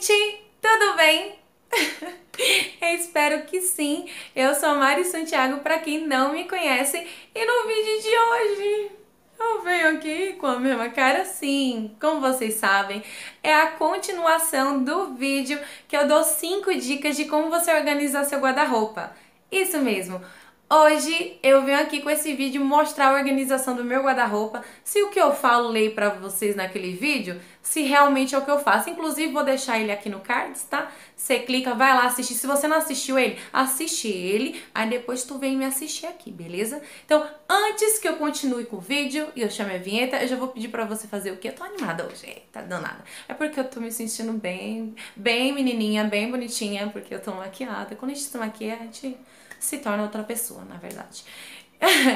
gente! Tudo bem? espero que sim. Eu sou a Mari Santiago, para quem não me conhece, e no vídeo de hoje eu venho aqui com a mesma cara, sim. Como vocês sabem, é a continuação do vídeo que eu dou 5 dicas de como você organizar seu guarda-roupa. Isso mesmo. Hoje eu venho aqui com esse vídeo mostrar a organização do meu guarda-roupa, se o que eu falei para vocês naquele vídeo, se realmente é o que eu faço. Inclusive vou deixar ele aqui no cards, tá? Você clica, vai lá assistir. Se você não assistiu ele, assiste ele, aí depois tu vem me assistir aqui, beleza? Então, antes que eu continue com o vídeo e eu chame a vinheta, eu já vou pedir para você fazer o quê? Eu tô animada hoje, tá danada. É porque eu tô me sentindo bem, bem menininha, bem bonitinha, porque eu tô maquiada. Quando a gente tá maquiada, a gente se torna outra pessoa, na verdade.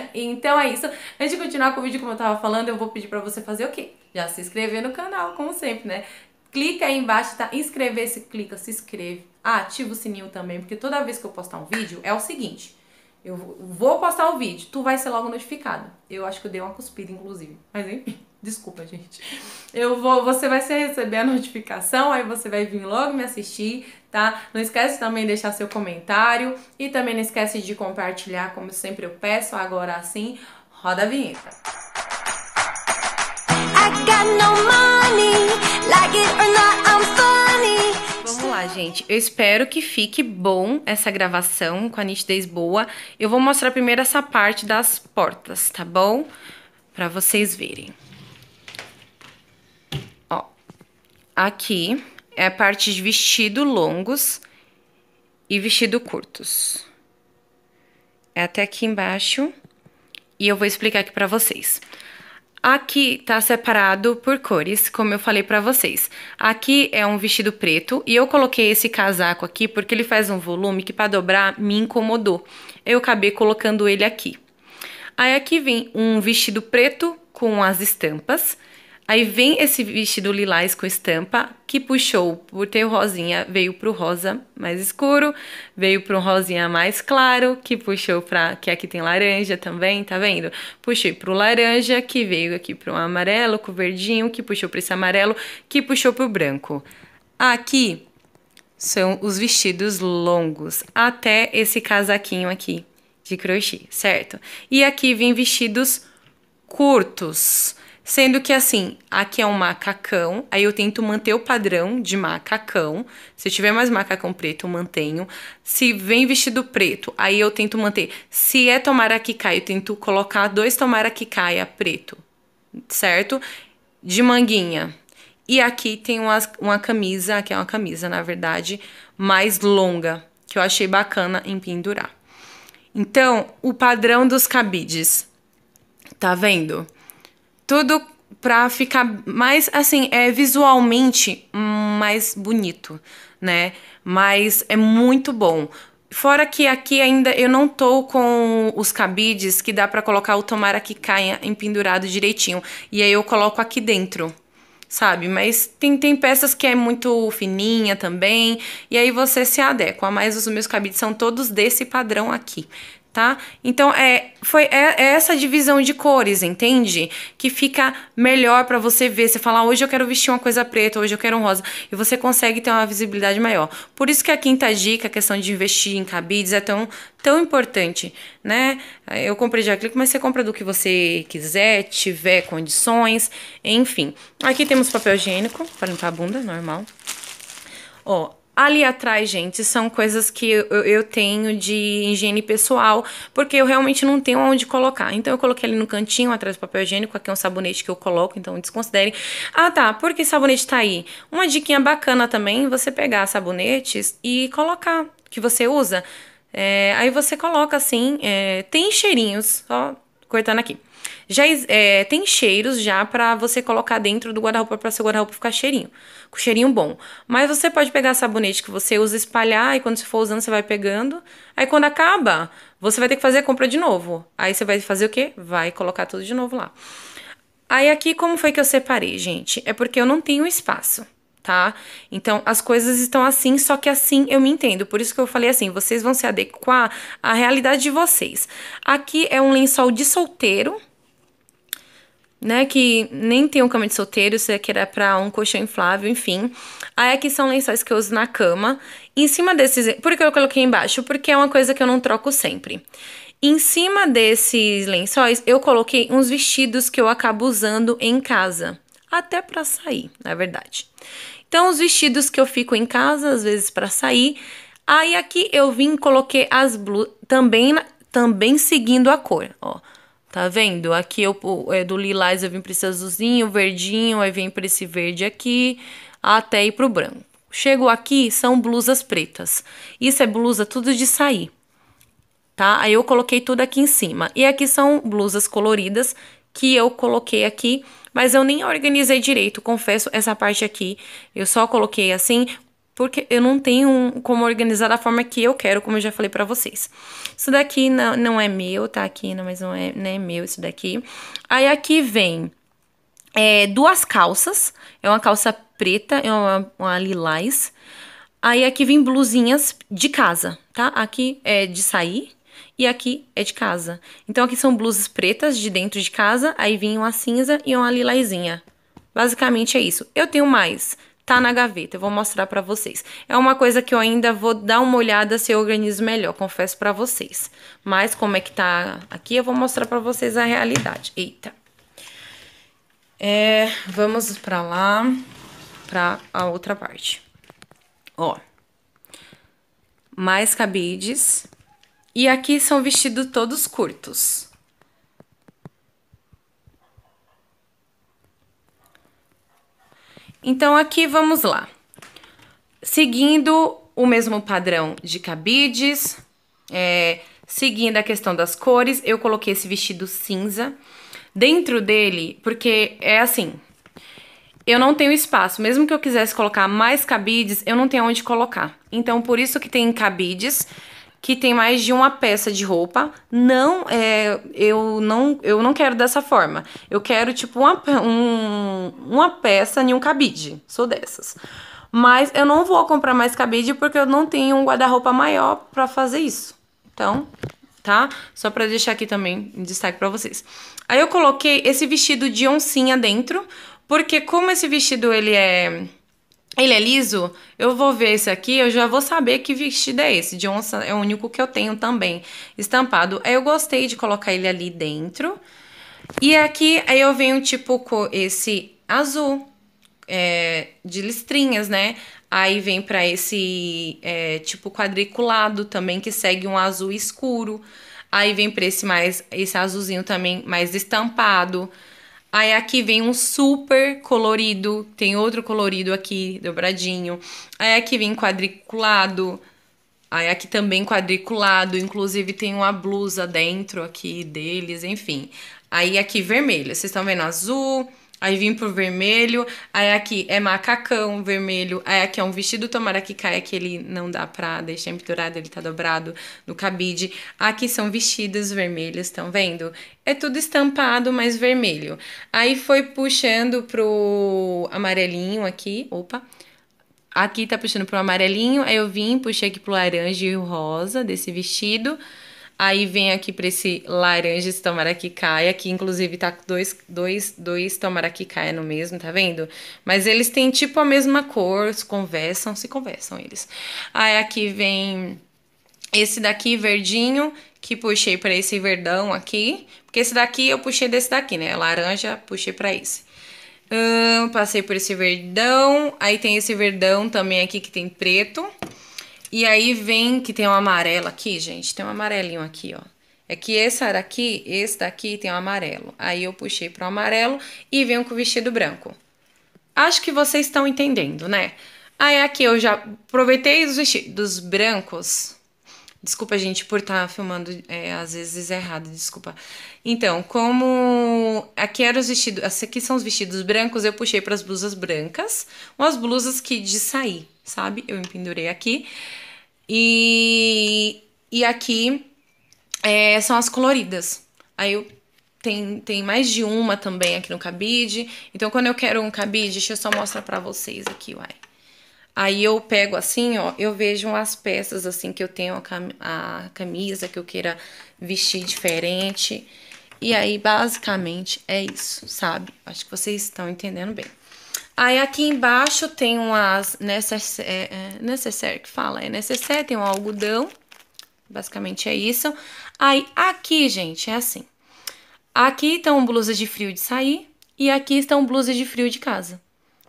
então é isso. Antes de continuar com o vídeo, como eu tava falando, eu vou pedir pra você fazer o quê? Já se inscrever no canal, como sempre, né? Clica aí embaixo, tá? Inscrever-se, clica, se inscreve. Ah, ativa o sininho também, porque toda vez que eu postar um vídeo, é o seguinte. Eu vou postar o vídeo, tu vai ser logo notificado. Eu acho que eu dei uma cuspida, inclusive. Mas enfim. Desculpa, gente. Eu vou, você vai receber a notificação, aí você vai vir logo me assistir, tá? Não esquece também de deixar seu comentário e também não esquece de compartilhar, como sempre eu peço. Agora sim, roda a vinheta. Vamos lá, gente. Eu espero que fique bom essa gravação, com a nitidez boa. Eu vou mostrar primeiro essa parte das portas, tá bom? Pra vocês verem. Aqui é a parte de vestido longos e vestido curtos. É até aqui embaixo e eu vou explicar aqui para vocês. Aqui tá separado por cores, como eu falei para vocês. Aqui é um vestido preto e eu coloquei esse casaco aqui porque ele faz um volume que para dobrar me incomodou. Eu acabei colocando ele aqui. Aí aqui vem um vestido preto com as estampas Aí vem esse vestido lilás com estampa, que puxou por ter o rosinha, veio pro rosa mais escuro, veio pro rosinha mais claro, que puxou pra. que aqui tem laranja também, tá vendo? Puxei pro laranja, que veio aqui pro amarelo, com verdinho, que puxou pra esse amarelo, que puxou pro branco. Aqui são os vestidos longos, até esse casaquinho aqui de crochê, certo? E aqui vem vestidos curtos Sendo que assim, aqui é um macacão, aí eu tento manter o padrão de macacão. Se tiver mais macacão preto, eu mantenho. Se vem vestido preto, aí eu tento manter. Se é tomara que caia, eu tento colocar dois tomara que caia preto, certo? De manguinha. E aqui tem uma, uma camisa, que é uma camisa, na verdade, mais longa, que eu achei bacana em pendurar. Então, o padrão dos cabides. Tá vendo? Tudo pra ficar mais, assim, é visualmente mais bonito, né? Mas é muito bom. Fora que aqui ainda eu não tô com os cabides que dá para colocar o tomara que caia empendurado direitinho. E aí eu coloco aqui dentro, sabe? Mas tem, tem peças que é muito fininha também. E aí você se adequa. Mas os meus cabides são todos desse padrão aqui tá? Então é foi é, é, essa divisão de cores, entende? Que fica melhor para você ver, você falar ah, hoje eu quero vestir uma coisa preta, hoje eu quero um rosa, e você consegue ter uma visibilidade maior. Por isso que a quinta dica, a questão de investir em cabides é tão tão importante, né? Eu comprei de acrílico, mas você compra do que você quiser, tiver condições, enfim. Aqui temos papel higiênico para limpar a bunda, normal. Ó, Ali atrás, gente, são coisas que eu, eu, tenho de higiene pessoal, porque eu realmente não tenho onde colocar. Então eu coloquei ali no cantinho, atrás do papel higiênico, aqui é um sabonete que eu coloco, então desconsiderem. Ah, tá, porque sabonete tá aí. Uma diquinha bacana também, você pegar sabonetes e colocar, que você usa. É, aí você coloca assim, é, tem cheirinhos, ó, cortando aqui já é, tem cheiros já para você colocar dentro do guarda-roupa para seu guarda-roupa ficar cheirinho, com cheirinho bom. Mas você pode pegar sabonete que você usa, espalhar e quando você for usando você vai pegando. Aí quando acaba, você vai ter que fazer a compra de novo. Aí você vai fazer o quê? Vai colocar tudo de novo lá. Aí aqui como foi que eu separei, gente? É porque eu não tenho espaço tá? Então as coisas estão assim, só que assim eu me entendo. Por isso que eu falei assim, vocês vão se adequar à realidade de vocês. Aqui é um lençol de solteiro, né? Que nem tem um cama de solteiro, se é que era pra um colchão inflável, enfim. Aí aqui são lençóis que eu uso na cama. Em cima desses. Por que eu coloquei embaixo? Porque é uma coisa que eu não troco sempre. Em cima desses lençóis, eu coloquei uns vestidos que eu acabo usando em casa. Até para sair, na verdade. Então, os vestidos que eu fico em casa, às vezes para sair. Aí aqui eu vim coloquei as blusas. Também, também seguindo a cor, ó Tá vendo? Aqui eu, é do lilás eu vim para esse azulzinho, verdinho, aí vem para esse verde aqui, até ir pro branco. Chego aqui, são blusas pretas. Isso é blusa tudo de sair, tá? Aí eu coloquei tudo aqui em cima. E aqui são blusas coloridas que eu coloquei aqui, mas eu nem organizei direito, confesso, essa parte aqui. Eu só coloquei assim, porque eu não tenho como organizar da forma que eu quero, como eu já falei para vocês. Isso daqui não, não é meu, tá aqui, não, mas não é, não é meu isso daqui. Aí aqui vem é, duas calças, é uma calça preta, é uma, uma lilás. Aí aqui vem blusinhas de casa, tá? Aqui é de sair, e aqui é de casa. Então aqui são blusas pretas de dentro de casa, aí vem uma cinza e uma lilazinha. Basicamente é isso. Eu tenho mais tá na gaveta. Eu vou mostrar para vocês. É uma coisa que eu ainda vou dar uma olhada se eu organizo melhor, confesso para vocês. Mas como é que tá aqui, eu vou mostrar para vocês a realidade. Eita. É, vamos para lá, para a outra parte. Ó. Mais cabides. E aqui são vestidos todos curtos. Então aqui vamos lá. Seguindo o mesmo padrão de cabides, é, seguindo a questão das cores, eu coloquei esse vestido cinza. Dentro dele, porque é assim, eu não tenho espaço. Mesmo que eu quisesse colocar mais cabides, eu não tenho onde colocar. Então, por isso que tem cabides que tem mais de uma peça de roupa. Não, é, eu não, eu não quero dessa forma. Eu quero tipo uma, um, uma peça em um cabide. Sou dessas. Mas eu não vou comprar mais cabide porque eu não tenho um guarda-roupa maior para fazer isso. Então, tá? Só para deixar aqui também em destaque para vocês. Aí eu coloquei esse vestido de oncinha dentro, porque como esse vestido ele é ele é liso? Eu vou ver esse aqui, eu já vou saber que vestido é esse. De onça é o único que eu tenho também estampado. Aí eu gostei de colocar ele ali dentro. E aqui, aí eu venho tipo com esse azul, é, de listrinhas, né? Aí vem para esse é, tipo quadriculado também, que segue um azul escuro. Aí vem para esse mais, esse azulzinho também mais estampado. Aí aqui vem um super colorido, tem outro colorido aqui, dobradinho. Aí aqui vem quadriculado, aí aqui também quadriculado, inclusive tem uma blusa dentro aqui deles, enfim. Aí aqui vermelho, vocês estão vendo azul, Aí vim pro vermelho, aí aqui é macacão vermelho, aí aqui é um vestido tomara que caia, que ele não dá pra deixar pendurado, ele tá dobrado no cabide. Aqui são vestidos vermelhos, estão vendo? É tudo estampado, mas vermelho. Aí foi puxando pro amarelinho aqui, opa. Aqui tá puxando pro amarelinho, aí eu vim, puxei aqui pro laranja e o rosa desse vestido. Aí vem aqui para esse laranja esse tomara que caia, aqui inclusive tá dois, dois, dois tomara que caia no mesmo, tá vendo? Mas eles têm tipo a mesma cor, se conversam, se conversam eles. Aí aqui vem esse daqui verdinho, que puxei para esse verdão aqui, porque esse daqui eu puxei desse daqui, né? Laranja, puxei para esse. Hum, passei por esse verdão, aí tem esse verdão também aqui que tem preto. E aí vem que tem um amarelo aqui, gente. Tem um amarelinho aqui, ó. É que esse daqui, esse daqui tem um amarelo. Aí eu puxei pro amarelo e venho com o vestido branco. Acho que vocês estão entendendo, né? Aí aqui eu já aproveitei os vestidos brancos. Desculpa, gente, por estar tá filmando é, às vezes errado, desculpa. Então, como aqui eram os vestidos, aqui são os vestidos brancos, eu puxei para as blusas brancas, umas blusas que de sair, sabe? Eu empendurei aqui. E, e aqui é, são as coloridas. Aí eu tem, tem mais de uma também aqui no cabide. Então, quando eu quero um cabide, deixa eu só mostrar pra vocês aqui, uai. Aí eu pego assim, ó, eu vejo as peças assim que eu tenho a, a camisa que eu queira vestir diferente. E aí, basicamente, é isso, sabe? Acho que vocês estão entendendo bem. Aí aqui embaixo tem umas é, é, necessaire, que fala, é necessaire, tem um algodão, basicamente é isso. Aí aqui, gente, é assim. Aqui estão blusas de frio de sair e aqui estão blusas de frio de casa,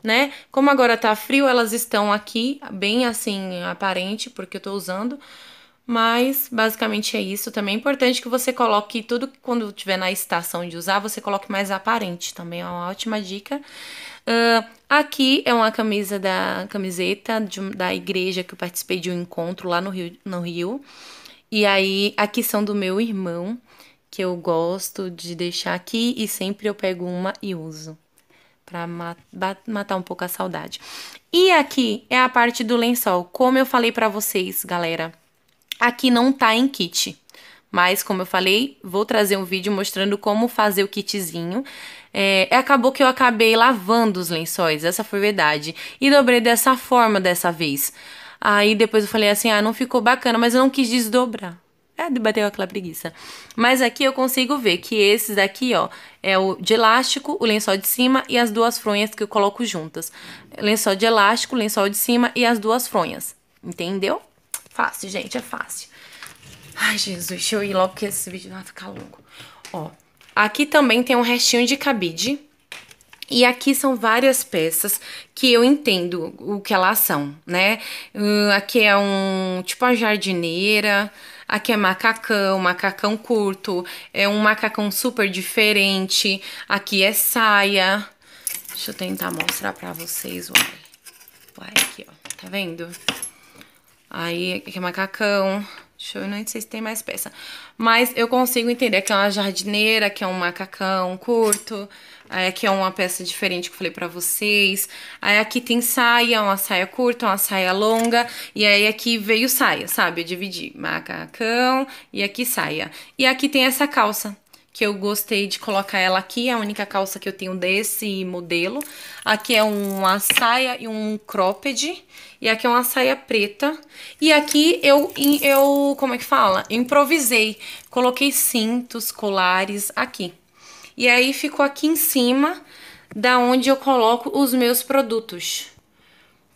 né? Como agora tá frio, elas estão aqui, bem assim, aparente, porque eu tô usando. Mas basicamente é isso. Também é importante que você coloque tudo quando tiver na estação de usar, você coloque mais aparente. Também é uma ótima dica. Uh, aqui é uma camisa da camiseta de, da igreja que eu participei de um encontro lá no Rio, no Rio. E aí, aqui são do meu irmão, que eu gosto de deixar aqui e sempre eu pego uma e uso para matar um pouco a saudade. E aqui é a parte do lençol. Como eu falei para vocês, galera, aqui não tá em kit. Mas, como eu falei, vou trazer um vídeo mostrando como fazer o kitzinho. É, é, acabou que eu acabei lavando os lençóis, essa foi verdade. E dobrei dessa forma dessa vez. Aí depois eu falei assim, ah, não ficou bacana, mas eu não quis desdobrar. É, bateu aquela preguiça. Mas aqui eu consigo ver que esses daqui, ó, é o de elástico, o lençol de cima e as duas fronhas que eu coloco juntas. Lençol de elástico, lençol de cima e as duas fronhas. Entendeu? Fácil, gente, é fácil. Ai, Jesus, deixa eu ir logo que esse vídeo vai ficar longo. Ó, aqui também tem um restinho de cabide. E aqui são várias peças que eu entendo o que elas são, né? Hum, aqui é um tipo a jardineira, aqui é macacão, macacão curto, é um macacão super diferente, aqui é saia. Deixa eu tentar mostrar pra vocês, uai. Uai, aqui, ó, tá vendo? Aí, aqui é macacão, Show, eu não sei se tem mais peça. Mas eu consigo entender que é uma jardineira, que é um macacão curto. Aí aqui é uma peça diferente que eu falei pra vocês. Aí aqui tem saia, uma saia curta, uma saia longa. E aí aqui veio saia, sabe? Eu dividi macacão e aqui saia. E aqui tem essa calça que eu gostei de colocar ela aqui, é a única calça que eu tenho desse modelo. Aqui é uma saia e um cropped, e aqui é uma saia preta. E aqui eu, eu como é que fala? Improvisei, coloquei cintos, colares aqui. E aí ficou aqui em cima da onde eu coloco os meus produtos,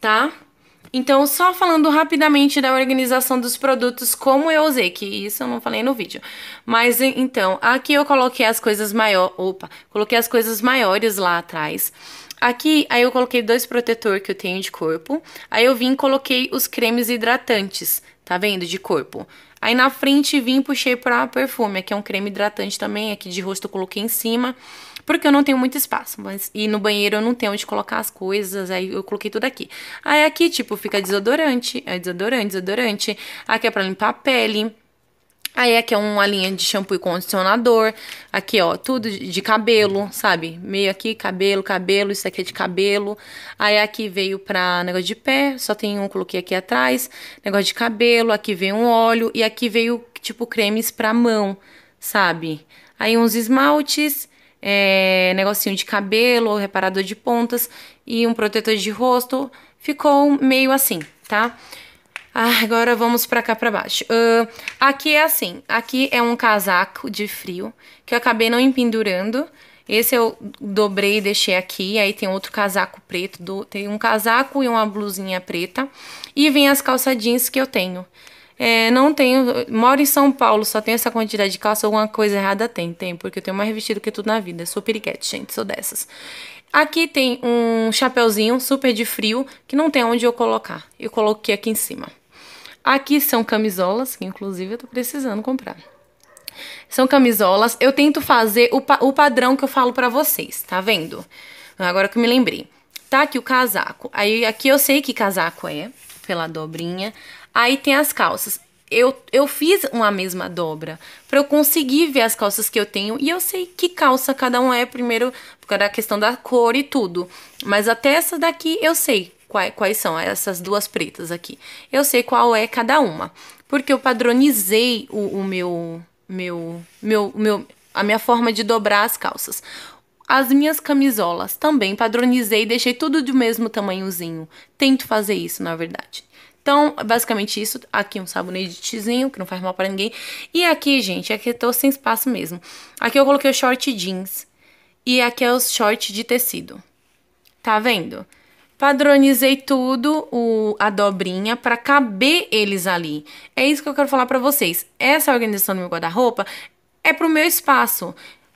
tá? Tá? Então, só falando rapidamente da organização dos produtos, como eu usei, que isso eu não falei no vídeo. Mas então, aqui eu coloquei as coisas maior, opa, coloquei as coisas maiores lá atrás. Aqui, aí eu coloquei dois protetor que eu tenho de corpo. Aí eu vim e coloquei os cremes hidratantes, tá vendo? De corpo. Aí na frente vim e puxei pra perfume, aqui é um creme hidratante também, aqui de rosto eu coloquei em cima porque eu não tenho muito espaço. Mas, e no banheiro eu não tenho onde colocar as coisas, aí eu coloquei tudo aqui. Aí aqui, tipo, fica desodorante, é desodorante, desodorante. Aqui é pra limpar a pele. Aí aqui é uma linha de shampoo e condicionador. Aqui, ó, tudo de cabelo, sabe? Meio aqui, cabelo, cabelo, isso aqui é de cabelo. Aí aqui veio pra negócio de pé, só tem um, coloquei aqui atrás. Negócio de cabelo, aqui vem um óleo. E aqui veio, tipo, cremes pra mão, sabe? Aí uns esmaltes é, negocinho de cabelo, reparador de pontas e um protetor de rosto. Ficou meio assim, tá? Ah, agora vamos pra cá pra baixo. Uh, aqui é assim, aqui é um casaco de frio que eu acabei não empendurando. Esse eu dobrei e deixei aqui, aí tem outro casaco preto, do, tem um casaco e uma blusinha preta. E vem as calça jeans que eu tenho. É, não tenho. Moro em São Paulo, só tenho essa quantidade de calça. Alguma coisa errada tem, tem, porque eu tenho mais vestido que tudo na vida. Sou periquete, gente, sou dessas. Aqui tem um chapéuzinho super de frio, que não tem onde eu colocar. Eu coloquei aqui em cima. Aqui são camisolas, que inclusive eu tô precisando comprar. São camisolas. Eu tento fazer o, pa o padrão que eu falo pra vocês, tá vendo? Agora que eu me lembrei. Tá aqui o casaco. Aí aqui eu sei que casaco é, pela dobrinha. Aí tem as calças. Eu, eu fiz uma mesma dobra para eu conseguir ver as calças que eu tenho e eu sei que calça cada um é primeiro por causa da questão da cor e tudo. Mas até essa daqui eu sei quais, quais são essas duas pretas aqui. Eu sei qual é cada uma, porque eu padronizei o, o meu meu meu meu a minha forma de dobrar as calças. As minhas camisolas também padronizei, deixei tudo do mesmo tamanhozinho. Tento fazer isso, na verdade. Então, basicamente isso. Aqui um sabonetezinho, que não faz mal para ninguém. E aqui, gente, aqui eu tô sem espaço mesmo. Aqui eu coloquei o short jeans. E aqui é os short de tecido. Tá vendo? Padronizei tudo, o, a dobrinha, para caber eles ali. É isso que eu quero falar para vocês. Essa organização do meu guarda-roupa é pro meu espaço.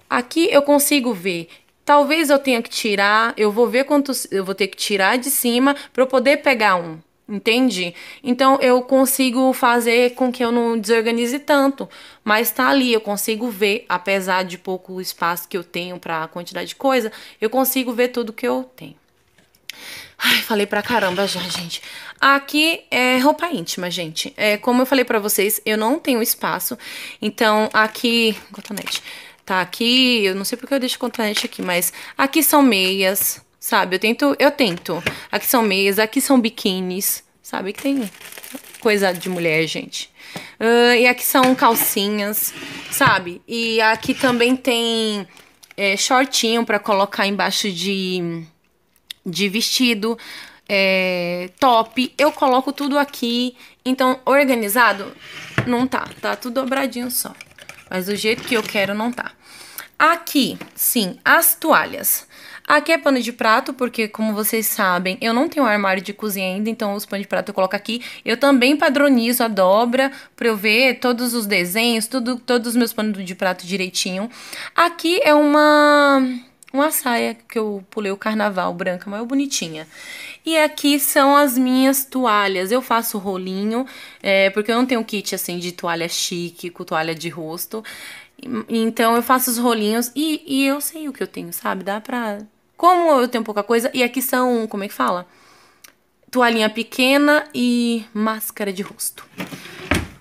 Aqui eu consigo ver Talvez eu tenha que tirar, eu vou ver quantos eu vou ter que tirar de cima para eu poder pegar um entende? Então eu consigo fazer com que eu não desorganize tanto, mas tá ali, eu consigo ver, apesar de pouco espaço que eu tenho para a quantidade de coisa, eu consigo ver tudo que eu tenho. Ai, falei pra caramba já, gente. Aqui é roupa íntima, gente. É, como eu falei pra vocês, eu não tenho espaço. Então, aqui... Cotonete. Tá aqui, eu não sei porque eu deixo cotonete aqui, mas... Aqui são meias, sabe? Eu tento, eu tento. Aqui são meias, aqui são biquínis, sabe? Que tem coisa de mulher, gente. Uh, e aqui são calcinhas, sabe? E aqui também tem é, shortinho para colocar embaixo de, de vestido. É, top, eu coloco tudo aqui, então organizado não tá, tá tudo dobradinho só, mas do jeito que eu quero não tá. Aqui, sim, as toalhas. Aqui é pano de prato, porque como vocês sabem, eu não tenho armário de cozinha ainda, então os panos de prato eu coloco aqui. Eu também padronizo a dobra pra eu ver todos os desenhos, tudo, todos os meus panos de prato direitinho. Aqui é uma uma saia que eu pulei o carnaval branca, mas é bonitinha. E aqui são as minhas toalhas. Eu faço rolinho, é, porque eu não tenho kit assim de toalha chique, com toalha de rosto. Então eu faço os rolinhos e, e eu sei o que eu tenho, sabe? Dá pra. Como eu tenho pouca coisa, e aqui são, como é que fala? Toalhinha pequena e máscara de rosto.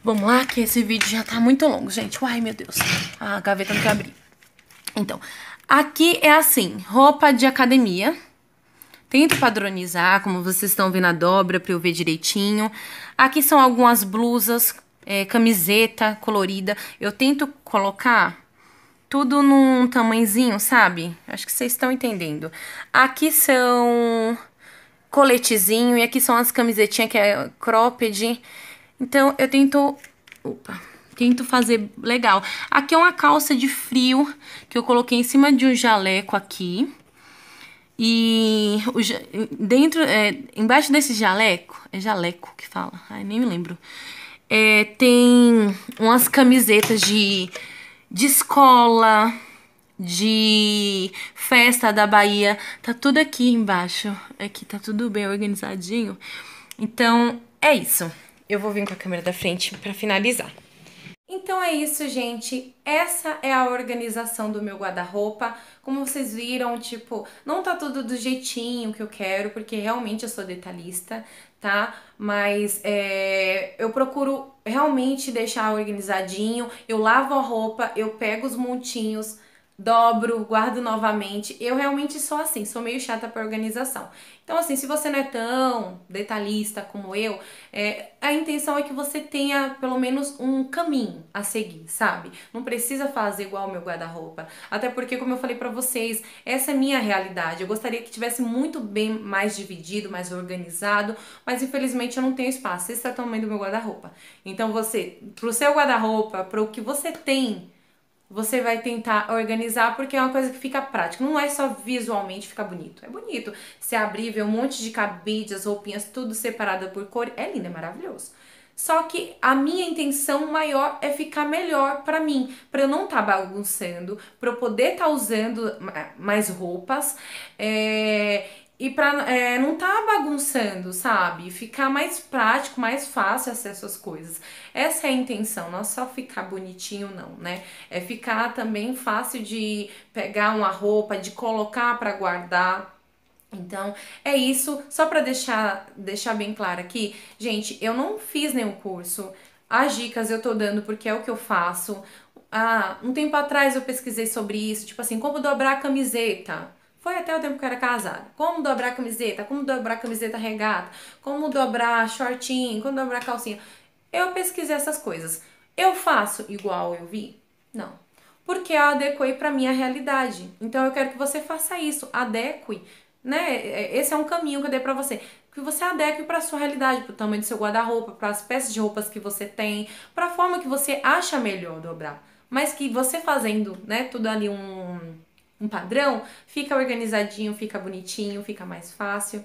Vamos lá, que esse vídeo já tá muito longo, gente. Uai, meu Deus. A gaveta não quer abrir. Então, aqui é assim, roupa de academia. Tento padronizar, como vocês estão vendo a dobra, pra eu ver direitinho. Aqui são algumas blusas é, camiseta colorida. Eu tento colocar tudo num tamanhozinho, sabe? Acho que vocês estão entendendo. Aqui são coletezinho e aqui são as camisetinhas que é cropped. Então eu tento... Opa! Tento fazer legal. Aqui é uma calça de frio que eu coloquei em cima de um jaleco aqui. E dentro, é, embaixo desse jaleco, é jaleco que fala, ai, nem me lembro. É, tem umas camisetas de, de escola, de festa da Bahia. Tá tudo aqui embaixo. Aqui tá tudo bem organizadinho. Então, é isso. Eu vou vir com a câmera da frente para finalizar. Então é isso, gente. Essa é a organização do meu guarda-roupa. Como vocês viram, tipo, não tá tudo do jeitinho que eu quero, porque realmente eu sou detalhista, tá? Mas é, eu procuro realmente deixar organizadinho, eu lavo a roupa, eu pego os montinhos dobro, guardo novamente. Eu realmente sou assim, sou meio chata para organização. Então, assim, se você não é tão detalhista como eu, é, a intenção é que você tenha pelo menos um caminho a seguir, sabe? Não precisa fazer igual o meu guarda-roupa. Até porque, como eu falei para vocês, essa é minha realidade. Eu gostaria que tivesse muito bem mais dividido, mais organizado, mas infelizmente eu não tenho espaço. Esse é o tamanho do meu guarda-roupa. Então, você, pro seu guarda-roupa, pro que você tem você vai tentar organizar porque é uma coisa que fica prática. Não é só visualmente ficar bonito. É bonito. Se abrir, ver um monte de cabide, as roupinhas tudo separada por cor, é lindo, é maravilhoso. Só que a minha intenção maior é ficar melhor para mim, para eu não estar tá bagunçando, para eu poder estar tá usando mais roupas é, e pra é, não tá bagunçando, sabe? Ficar mais prático, mais fácil acesso às coisas. Essa é a intenção, não é só ficar bonitinho, não, né? É ficar também fácil de pegar uma roupa, de colocar para guardar. Então, é isso. Só para deixar, deixar bem claro aqui, gente, eu não fiz nenhum curso. As dicas eu tô dando porque é o que eu faço. Ah, um tempo atrás eu pesquisei sobre isso, tipo assim, como dobrar a camiseta. Foi até o tempo que eu era casada. Como dobrar camiseta, como dobrar camiseta regata, como dobrar shortinho, como dobrar calcinha. Eu pesquisei essas coisas. Eu faço igual eu vi? Não. Porque eu adequei para minha realidade. Então eu quero que você faça isso, adeque, né? É, esse é um caminho que eu dei para você que você adeque para sua realidade, para o tamanho do seu guarda-roupa, para as peças de roupas que você tem, para a forma que você acha melhor dobrar, mas que você fazendo, né, tudo ali um um padrão, fica organizadinho, fica bonitinho, fica mais fácil.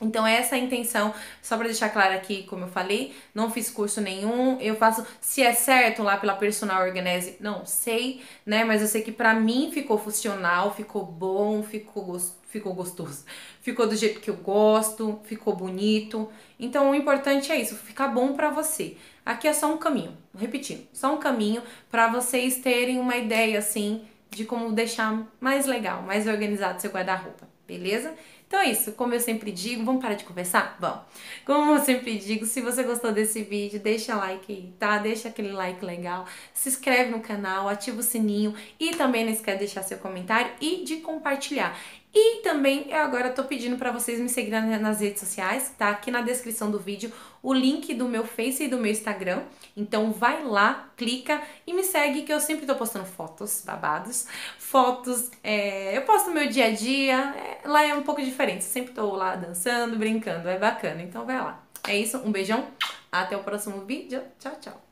Então, essa é a intenção, só para deixar claro aqui, como eu falei, não fiz curso nenhum, eu faço, se é certo lá pela Personal Organize, não sei, né, mas eu sei que para mim ficou funcional, ficou bom, ficou, gost, ficou gostoso, ficou do jeito que eu gosto, ficou bonito, então o importante é isso, ficar bom para você. Aqui é só um caminho, repetindo, só um caminho para vocês terem uma ideia, assim, de como deixar mais legal, mais organizado seu guarda-roupa, beleza? Então é isso, como eu sempre digo, vamos parar de conversar? Bom, como eu sempre digo, se você gostou desse vídeo, deixa like aí, tá? Deixa aquele like legal, se inscreve no canal, ativa o sininho e também não esquece de deixar seu comentário e de compartilhar. E também eu agora tô pedindo para vocês me seguirem nas redes sociais, tá? Aqui na descrição do vídeo o link do meu Face e do meu Instagram. Então vai lá, clica e me segue que eu sempre tô postando fotos babados, fotos, é, eu posto meu dia a dia, é, lá é um pouco diferente, sempre tô lá dançando, brincando, é bacana. Então vai lá. É isso, um beijão, até o próximo vídeo, tchau, tchau.